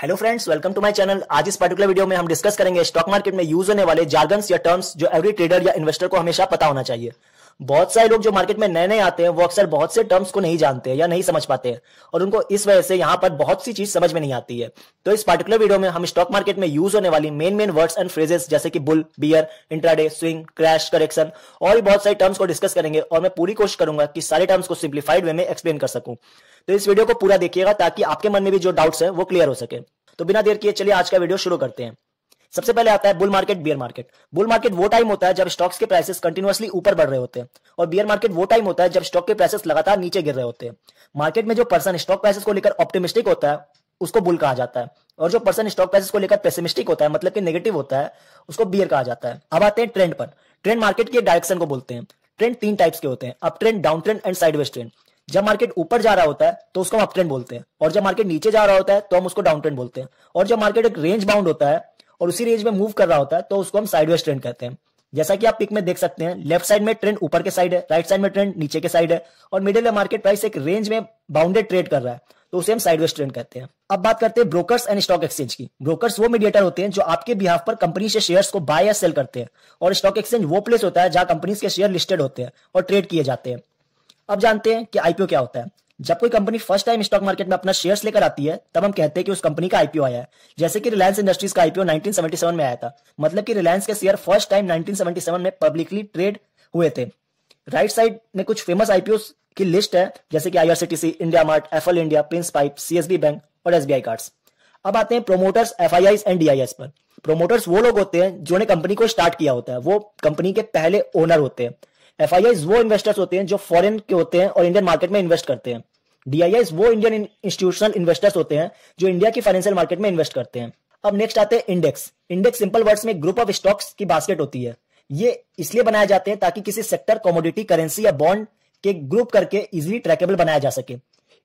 hello friends welcome to my channel आज इस particular video में हम डिस्कस करेंगे स्टॉक मार्केट में यूज होने वाले जार्गन्स या टर्म्स जो एवरी ट्रेडर या इन्वेस्टर को हमेशा पता होना चाहिए बहुत सारे लोग जो मार्केट में नए नए आते हैं वो अक्सर बहुत से टर्म्स को नहीं जानते हैं या नहीं समझ पाते हैं और उनको इस वजह से यहाँ पर बहुत सी चीज समझ में नहीं आती है तो इस पर्टिकुलर वीडियो में हम स्टॉक मार्केट में यूज होने वाली main main words and phrases जैसे कि bull bear intraday swing crash correction और भी बहुत सारे टर्म्स को डिस्कस करेंगे और मैं पूरी कोशिश करूंगा कि सारे टर्म्स को सिंप्लीफाइड वे में एक्सप्लेन कर सकूं तो इस वीडियो को पूरा देखिएगा ताकि आपके मन में भी जो डाउट्स है वो क्लियर हो सके तो बिना देर किए चलिए आज का वीडियो शुरू करते हैं सबसे पहले आता है bull market bear market bull market वो टाइम होता है जब स्टॉक्स के प्राइसेस कंटिन्यूअसली ऊपर बढ़ रहे होते हैं और बियर मार्केट वो टाइम होता है जब स्टॉक के प्राइसेस लगातार नीचे गिर रहे होते हैं मार्केट में जो पर्सन स्टॉक प्राइसेस को लेकर ऑप्टिमिस्टिक होता है उसको बुल कहा जाता है और जो पर्सन स्टॉक प्राइसेस को लेकर पेसिमिस्टिक होता है मतलब कि नेगेटिव होता है उसको बियर कहा जाता है अब आते हैं ट्रेंड पर ट्रेंड मार्केट के डायरेक्शन को बोलते हैं ट्रेंड तीन टाइप्स के होते हैं up trend down trend and side trend जब मार्केट ऊपर जा रहा होता है तो उसको हम अप ट्रेंड बोलते हैं और जब मार्केट नीचे जा रहा होता है तो हम उसको डाउन ट्रेंड बोलते हैं और जब मार्केट एक रेंज बाउंड होता है और उसी रेंज में मूव कर रहा होता है तो उसको हम साइडवेज ट्रेंड कहते हैं जैसा कि आप पिक में देख सकते हैं लेफ्ट साइड में ट्रेंड ऊपर के साइड है राइट साइड में ट्रेंड नीचे के साइड है और मिडिल मार्केट प्राइस एक रेंज में बाउंडेड ट्रेड कर रहा है तो उसे हम साइडवेज ट्रेंड कहते हैं अब बात करते हैं ब्रोकर्स एंड स्टॉक एक्सचेंज की ब्रोकर्स वो मीडिएटर होते हैं जो आपके बिहाफ पर कंपनी से शेयर्स को बाय या सेल करते हैं और स्टॉक एक्सचेंज वो प्लेस होता है जहां कंपनीज के शेयर लिस्टेड होते हैं और ट्रेड किए जाते हैं अब जानते हैं कि आईपीओ क्या होता है जब कोई company first time stock market में अपना शेयर्स लेकर आती है तब हम कहते हैं कि उस कंपनी का आईपीओ आया है जैसे कि रिलायंस इंडस्ट्रीज का आईपीओ 1977 में आया था मतलब कि रिलायंस के शेयर फर्स्ट टाइम 1977 में पब्लिकली ट्रेड हुए थे राइट साइड में कुछ फेमस आईपीओ की लिस्ट है जैसे कि IRCTC IndiaMART F L India Prince Pipe CSB bank और एसबीआई कार्ड्स अब आते हैं प्रोमोटर्स एफ एंड डी पर प्रोमोटर्स वो लोग होते हैं जिन्होंने कंपनी को स्टार्ट किया होता है वो कंपनी के पहले ओनर होते हैं एफ वो इन्वेस्टर्स होते हैं जो फॉरेन के होते हैं और इंडियन मार्केट में इन्वेस्ट करते हैं डीआईआई वो इंडियन इंस्टीट्यूशनल इन्वेस्टर्स होते हैं जो इंडिया की फाइनेंशियल मार्केट में इन्वेस्ट करते हैं अब नेक्स्ट आते हैं इंडेक्स इंडेक्स सिंपल वर्ड्स में ग्रुप ऑफ स्टॉक्स की बास्केट होती है ये इसलिए बनाए जाते हैं ताकि किसी सेक्टर कॉमोडिटी करेंसी या बॉन्ड के ग्रुप करके इजिली ट्रैकेबल बनाया जा सके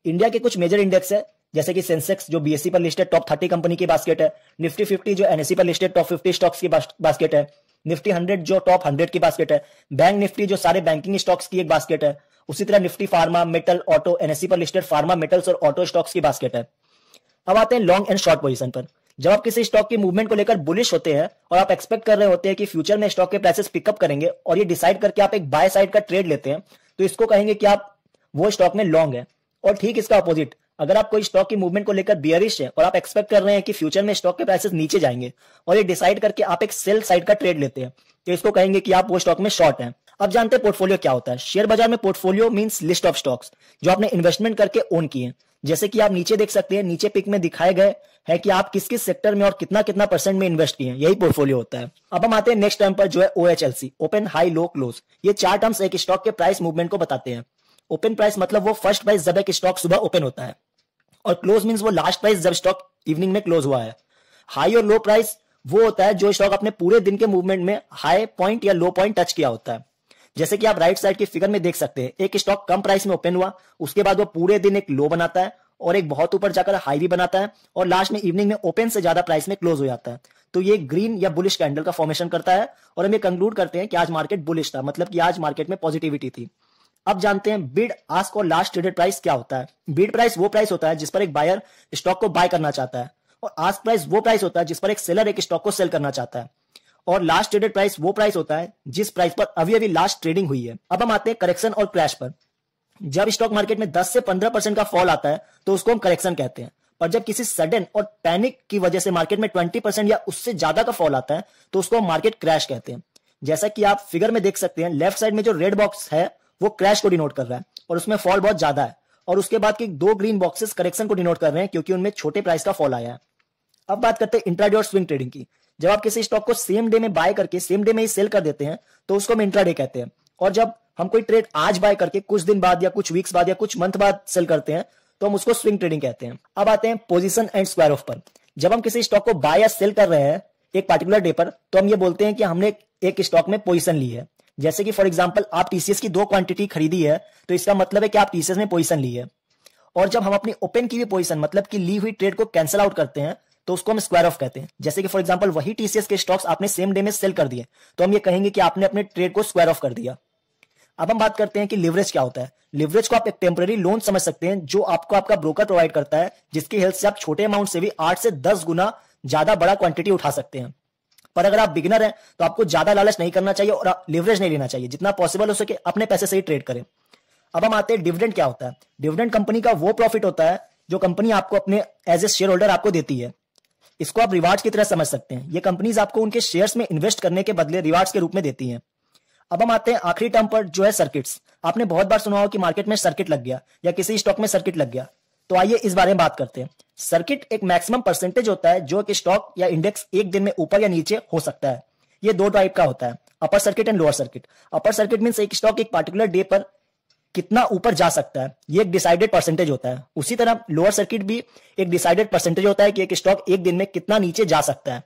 इंडिया के कुछ मेजर इंडेक्स है जैसे कि सेंसेक्स जो बीएससी e पर लिस्टेड टॉप थर्टी कंपनी की बास्केट है निफ्टी फिफ्टी जो एनएससी e पर लिस्टेड टॉप फिफ्टी स्टॉक्स की बास्केट है निफ्टी हंड्रेड जो टॉप हंड्रेड की बास्केट है बैंक निफ्टी जो सारे बैंकिंग स्टॉक्स की एक बास्केट है उसी तरह Nifty pharma metal auto NSC e पर लिस्टेड फार्मा मेटल्स और ऑटो स्टॉक्स की बास्केट है अब आते हैं लॉन्ग एंड शॉर्ट पोजिशन पर जब आप किसी स्टॉक की मूवमेंट को लेकर बुलिश होते हैं और आप एक्सपेक्ट कर रहे होते हैं कि फ्यूचर में स्टॉक के प्राइसेस पिकअप करेंगे और ये डिसाइड करके आप एक बाय साइड का ट्रेड लेते हैं तो इसको कहेंगे कि आप वो स्टॉक में लॉन्ग है और ठीक इसका अपोजिट अगर आप कोई स्टॉक की मूवमेंट को लेकर बियरिश है और आप एक्सपेक्ट कर रहे हैं कि फ्यूचर में स्टॉक के प्राइसेस नीचे जाएंगे और ये डिसाइड करके आप एक सेल साइड का ट्रेड लेते हैं तो इसको कहेंगे कि आप वो स्टॉक में शॉर्ट हैं अब जानते हैं पोर्टफोलियो क्या होता है शेयर बाजार में portfolio means list of stocks जो आपने इन्वेस्टमेंट करके ओन किए जैसे कि आप नीचे देख सकते हैं नीचे पिक में दिखाए गए है कि आप किस किस सेक्टर में और कितना कितना परसेंट में इन्वेस्ट किए यही पोर्टफोलियो होता है अब हम आते हैं नेक्स्ट टर्म पर जो है O open high low close ये चार टर्म्स एक स्टॉक के प्राइस मूवमेंट को बताते हैं ओपन प्राइस मतलब वो फर्स्ट प्राइस जब एक स्टॉक सुबह ओपन होता है और क्लोज मीन वो लास्ट प्राइस जब स्टॉक इवनिंग में क्लोज हुआ है हाई और लो प्राइस वो होता है जो स्टॉक अपने पूरे दिन के मूवमेंट में हाई पॉइंट या लो पॉइंट टच किया होता है जैसे कि आप राइट साइड की फिगर में देख सकते हैं एक स्टॉक कम प्राइस में ओपन हुआ उसके बाद वो पूरे दिन एक लो बनाता है और एक बहुत ऊपर जाकर हाई भी बनाता है और लास्ट में इवनिंग में ओपन से ज्यादा प्राइस में क्लोज हो जाता है तो ये ग्रीन या बुलिश कैंडल का फॉर्मेशन करता है और हम ये कंक्लूड करते हैं कि आज मार्केट बुलिश था मतलब कि आज मार्केट में पॉजिटिविटी थी अब जानते हैं बिड आस्क और लास्ट ट्रेडेड प्राइस क्या होता है बिड प्राइस वो प्राइस होता है जिस पर एक बायर स्टॉक को बाय करना चाहता है और आस्क प्राइस वो प्राइस होता है जिस पर एक सेलर एक स्टॉक को सेल करना चाहता है और लास्ट ट्रेडेड प्राइस वो प्राइस होता है जिस प्राइस पर अभी अभी लास्ट ट्रेडिंग हुई है अब हम आते हैं करेक्शन और क्रैश पर जब स्टॉक मार्केट में 10 से 15 परसेंट का फॉल आता है तो उसको हम करेक्शन कहते हैं पर जब किसी सडन और पैनिक की वजह से मार्केट में 20 परसेंट या उससे ज्यादा का फॉल आता है तो उसको हम मार्केट क्रैश कहते हैं जैसा कि आप फिगर में देख सकते हैं लेफ्ट साइड में जो रेड बॉक्स है वो क्रैश को डिनोट कर रहा है और उसमें फॉल बहुत ज्यादा है और उसके बाद के दो ग्रीन बॉक्सेस करेक्शन को डिनोट कर रहे हैं क्योंकि उनमें छोटे प्राइस का फॉल आया है अब बात करते हैं इंट्राडे और स्विंग ट्रेडिंग की जब आप किसी स्टॉक को सेम डे में बाय करके सेम डे में ही सेल कर देते हैं तो उसको हम इंट्राडे कहते हैं और जब हम कोई ट्रेड आज बाय करके कुछ दिन बाद या कुछ वीक्स बाद या कुछ मंथ बाद सेल करते हैं तो हम उसको स्विंग ट्रेडिंग कहते हैं अब आते हैं पोजिशन एंड स्क्वायर ऑफ पर जब हम किसी स्टॉक को बाय या सेल कर रहे हैं एक पर्टिकुलर डे पर तो हम ये बोलते हैं कि हमने एक स्टॉक में पोजिशन ली है जैसे कि फॉर एग्जाम्पल आप टीसीएस की दो क्वांटिटी खरीदी है तो इसका मतलब है कि आप टीसीएस में पोजिशन ली है और जब हम अपनी ओपन की भी पोजिशन मतलब की ली हुई ट्रेड को कैंसिल आउट करते हैं तो उसको हम स्क्वायर ऑफ कहते हैं जैसे कि फॉर एग्जाम्पल वही टीसीएस के स्टॉक्स आपने सेम डे में सेल कर दिए तो हम ये कहेंगे कि आपने अपने ट्रेड को स्क्वायर ऑफ कर दिया अब हम बात करते हैं कि लिवरेज क्या होता है लिवरेज को आप एक टेम्पररी लोन समझ सकते हैं जो आपको आपका ब्रोकर प्रोवाइड करता है जिसकी हेल्प से आप छोटे अमाउंट से भी आठ से दस गुना ज्यादा बड़ा क्वांटिटी उठा सकते हैं पर अगर आप बिगनर हैं तो आपको ज्यादा लालच नहीं करना चाहिए और लिवरेज नहीं लेना चाहिए जितना पॉसिबल हो सके अपने पैसे से ही ट्रेड करें अब हम आते हैं डिविडेंड क्या होता है डिविडेंड कंपनी का वो प्रॉफिट होता है जो कंपनी आपको अपने एज ए शेयर होल्डर आपको देती है इसको आप रिवार्ड्स की तरह समझ सकते हैं ये कंपनीज आपको उनके शेयर्स में इन्वेस्ट करने के बदले रिवार्ड्स के रूप में देती हैं अब हम आते हैं आखिरी टर्म पर जो है सर्किट्स आपने बहुत बार सुना हो कि मार्केट में सर्किट लग गया या किसी स्टॉक में सर्किट लग गया तो आइए इस बारे में बात करते हैं सर्किट एक मैक्सिमम परसेंटेज होता है जो कि स्टॉक या इंडेक्स एक दिन में ऊपर या नीचे हो सकता है ये दो टाइप का होता है upper circuit and lower circuit upper circuit mean एक स्टॉक एक पार्टिकुलर डे पर कितना ऊपर जा सकता है ये एक डिसाइडेड परसेंटेज होता है उसी तरह लोअर सर्किट भी एक डिसाइडेड परसेंटेज होता है कि एक स्टॉक एक दिन में कितना नीचे जा सकता है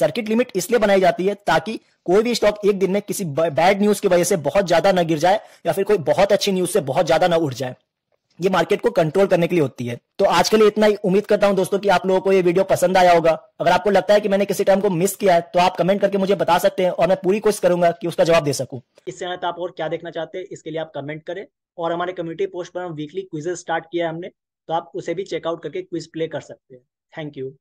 सर्किट लिमिट इसलिए बनाई जाती है ताकि कोई भी स्टॉक एक दिन में किसी बैड न्यूज की वजह से बहुत ज्यादा ना गिर जाए या फिर कोई बहुत अच्छी न्यूज से बहुत ज्यादा ना उठ जाए ये मार्केट को कंट्रोल करने के लिए होती है तो आज के लिए इतना ही उम्मीद करता हूं दोस्तों कि आप लोगों को ये वीडियो पसंद आया होगा अगर आपको लगता है कि मैंने किसी टाइम को मिस किया है तो आप कमेंट करके मुझे बता सकते हैं और मैं पूरी कोशिश करूंगा कि उसका जवाब दे सकूं इससे आप और क्या देखना चाहते हैं इसके लिए आप कमेंट करें और हमारे कम्युनिटी पोस्ट पर हम वीकली क्विजेस स्टार्ट किया है हमने तो आप उसे भी चेकआउट करके क्विज प्ले कर सकते हैं थैंक यू